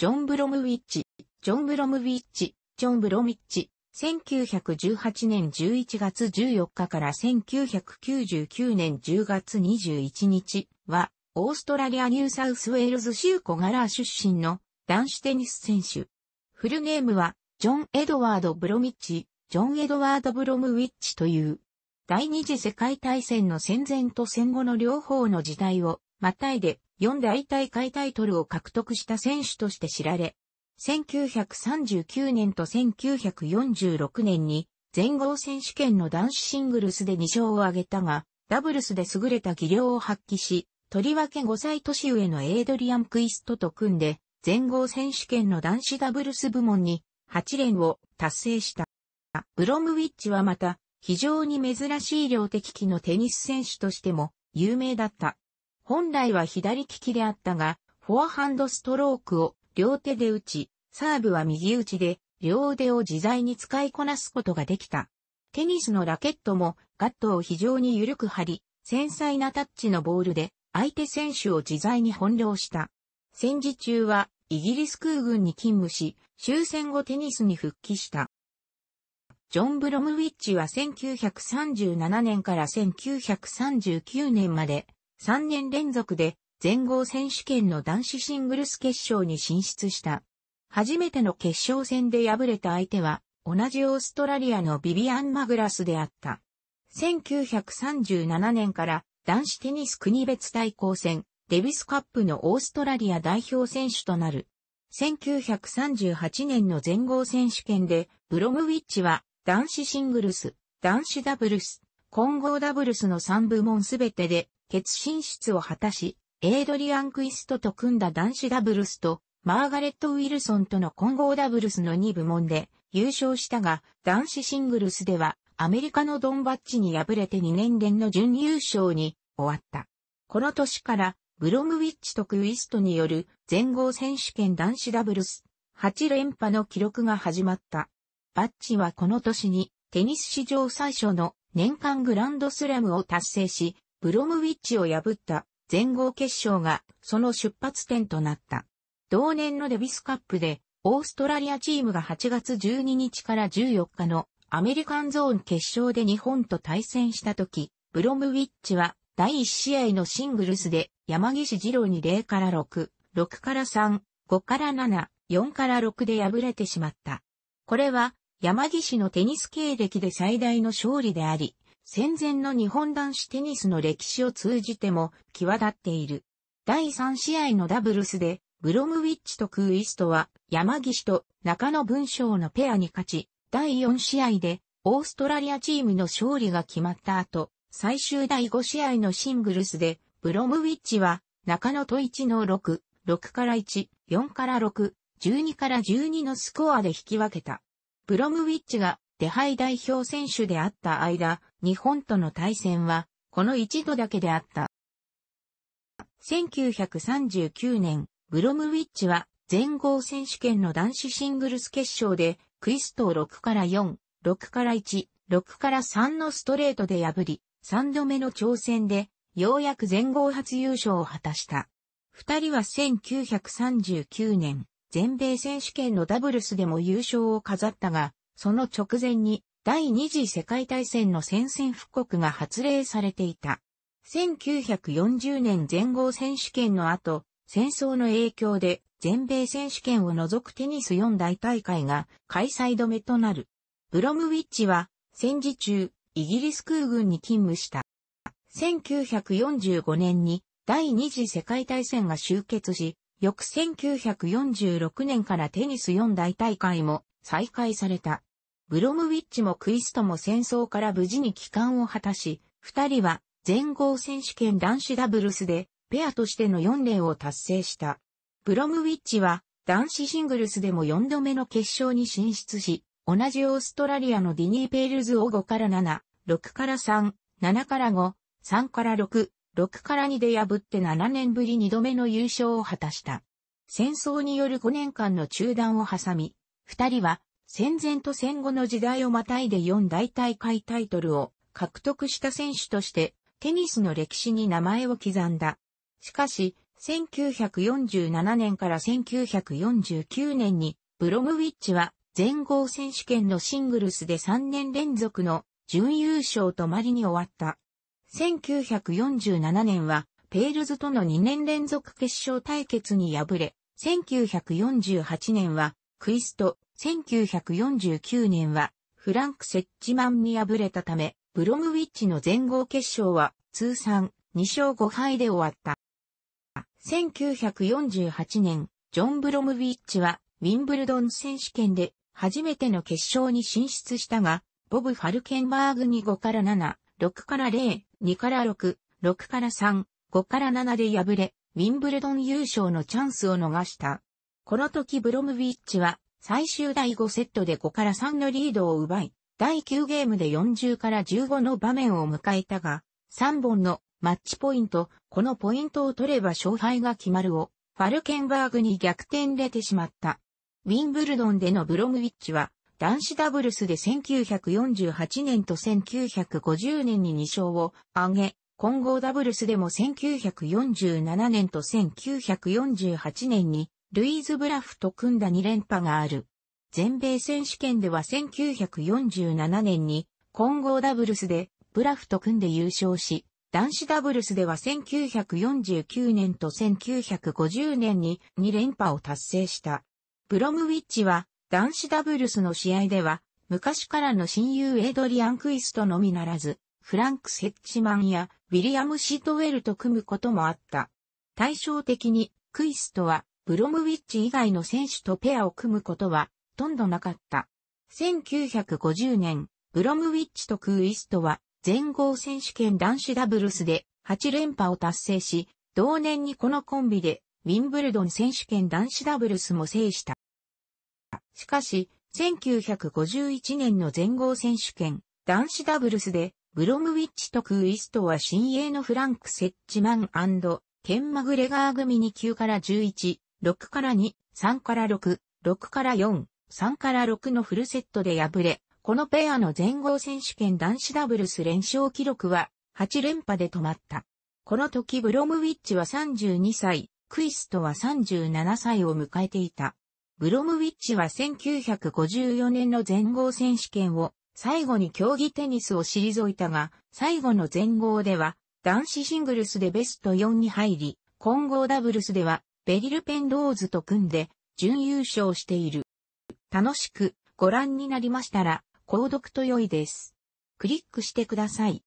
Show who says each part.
Speaker 1: ジョン・ブロムウィッチ、ジョン・ブロムウィッチ、ジョン・ブロミッチ、1918年11月14日から1999年10月21日は、オーストラリア・ニューサウスウェールズ州コガラー出身の男子テニス選手。フルネームは、ジョン・エドワード・ブロミッチ、ジョン・エドワード・ブロムウィッチという、第二次世界大戦の戦前と戦後の両方の時代を、またいで4大大会タイトルを獲得した選手として知られ、1939年と1946年に全豪選手権の男子シングルスで2勝を挙げたが、ダブルスで優れた技量を発揮し、とりわけ5歳年上のエイドリアン・クイストと組んで、全豪選手権の男子ダブルス部門に8連を達成した。ブロムウィッチはまた、非常に珍しい量的機のテニス選手としても有名だった。本来は左利きであったが、フォアハンドストロークを両手で打ち、サーブは右打ちで、両腕を自在に使いこなすことができた。テニスのラケットもガットを非常に緩く張り、繊細なタッチのボールで相手選手を自在に翻弄した。戦時中はイギリス空軍に勤務し、終戦後テニスに復帰した。ジョン・ブロムウィッチは1937年から1939年まで3年連続で全豪選手権の男子シングルス決勝に進出した。初めての決勝戦で敗れた相手は、同じオーストラリアのビビアン・マグラスであった。1937年から男子テニス国別対抗戦、デビスカップのオーストラリア代表選手となる。1938年の全豪選手権で、ブロムウィッチは男子シングルス、男子ダブルス、混合ダブルスの3部門すべてで決進出を果たし、エイドリアン・クイストと組んだ男子ダブルスと、マーガレット・ウィルソンとの混合ダブルスの2部門で優勝したが、男子シングルスではアメリカのドンバッチに敗れて2年連の準優勝に終わった。この年からブロムウィッチとクイストによる全豪選手権男子ダブルス8連覇の記録が始まった。バッチはこの年にテニス史上最初の年間グランドスラムを達成し、ブロムウィッチを破った全豪決勝がその出発点となった。同年のデビスカップで、オーストラリアチームが8月12日から14日のアメリカンゾーン決勝で日本と対戦した時、ブロムウィッチは第1試合のシングルスで山岸二郎に0から6、6から3、5から7、4から6で敗れてしまった。これは山岸のテニス経歴で最大の勝利であり、戦前の日本男子テニスの歴史を通じても際立っている。第3試合のダブルスで、ブロムウィッチとクーイストは山岸と中野文章のペアに勝ち、第4試合でオーストラリアチームの勝利が決まった後、最終第5試合のシングルスで、ブロムウィッチは中野と1の6、6から1、4から6、12から12のスコアで引き分けた。ブロムウィッチが手配代表選手であった間、日本との対戦は、この一度だけであった。1939年、ブロムウィッチは全豪選手権の男子シングルス決勝で、クイストを6から4、6から1、6から3のストレートで破り、3度目の挑戦で、ようやく全豪初優勝を果たした。二人は1939年、全米選手権のダブルスでも優勝を飾ったが、その直前に第二次世界大戦の戦線復刻が発令されていた。1940年全豪選手権の後、戦争の影響で全米選手権を除くテニス四大大会が開催止めとなる。ブロムウィッチは戦時中、イギリス空軍に勤務した。1945年に第二次世界大戦が終結し、翌1946年からテニス四大大会も再開された。ブロムウィッチもクイストも戦争から無事に帰還を果たし、二人は全豪選手権男子ダブルスでペアとしての4連を達成した。ブロムウィッチは男子シングルスでも4度目の決勝に進出し、同じオーストラリアのディニー・ペールズを5から7、6から3、7から5、3から6、6から2で破って7年ぶり2度目の優勝を果たした。戦争による5年間の中断を挟み、二人は戦前と戦後の時代をまたいで4大大会タイトルを獲得した選手としてテニスの歴史に名前を刻んだ。しかし、1947年から1949年にブロムウィッチは全豪選手権のシングルスで3年連続の準優勝とまりに終わった。1947年はペールズとの2年連続決勝対決に敗れ、1948年はクイスト、1949年はフランク・セッチマンに敗れたため、ブロムウィッチの全豪決勝は通算2勝5敗で終わった。1948年、ジョン・ブロムウィッチはウィンブルドン選手権で初めての決勝に進出したが、ボブ・ファルケンバーグに5から7、6から0、2から6、6から3、5から7で敗れ、ウィンブルドン優勝のチャンスを逃した。この時ブロムウィッチは最終第5セットで5から3のリードを奪い、第9ゲームで40から15の場面を迎えたが、3本のマッチポイント、このポイントを取れば勝敗が決まるを、ファルケンバーグに逆転出てしまった。ウィンブルドンでのブロムウィッチは、男子ダブルスで1948年と1950年に2勝を挙げ、混合ダブルスでも1947年と1948年にルイーズ・ブラフと組んだ2連覇がある。全米選手権では1947年に混合ダブルスでブラフと組んで優勝し、男子ダブルスでは1949年と1950年に2連覇を達成した。ブロムウィッチは男子ダブルスの試合では昔からの親友エイドリアン・クイストのみならず、フランク・セッチマンやウィリアム・シートウェルと組むこともあった。対照的にクイストはブロムウィッチ以外の選手とペアを組むことは、ほとんどなかった。1950年、ブロムウィッチとクーイストは、全豪選手権男子ダブルスで8連覇を達成し、同年にこのコンビで、ウィンブルドン選手権男子ダブルスも制した。しかし、1951年の全豪選手権男子ダブルスで、ブロムウィッチとクーイストは新鋭のフランク・セッチマンケン・マグレガー組に9から11、6から2、3から6、6から4、3から6のフルセットで敗れ、このペアの全豪選手権男子ダブルス連勝記録は8連覇で止まった。この時ブロムウィッチは32歳、クイストは37歳を迎えていた。ブロムウィッチは1954年の全豪選手権を最後に競技テニスを退いたが、最後の全豪では男子シングルスでベスト4に入り、混合ダブルスではベリルペンローズと組んで準優勝している。楽しくご覧になりましたら、購読と良いです。クリックしてください。